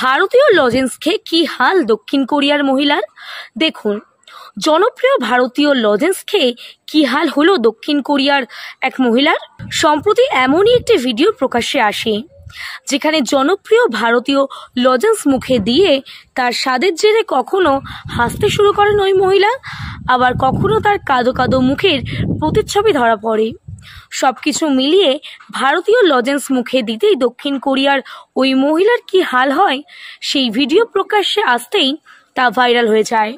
ভারতীয় লজেন্স খেয়ে কী হাল দক্ষিণ কোরিয়ার মহিলার দেখুন জনপ্রিয় ভারতীয় লজেন্স খেয়ে কী হাল হলো দক্ষিণ কোরিয়ার এক মহিলার সম্প্রতি এমনই একটি ভিডিও প্রকাশ্যে আসে যেখানে জনপ্রিয় ভারতীয় লজেন্স মুখে দিয়ে তার স্বাদের জেরে কখনো হাসতে শুরু করেন ওই মহিলা আবার কখনো তার কাদো কাদো মুখের প্রতিচ্ছবি ধরা পড়ে সব কিছু মিলিয়ে ভারতীয় লজেন্স মুখে দিতেই দক্ষিণ কোরিয়ার ওই মহিলার কি হাল হয় সেই ভিডিও প্রকাশ্যে আসতেই তা ভাইরাল হয়ে যায়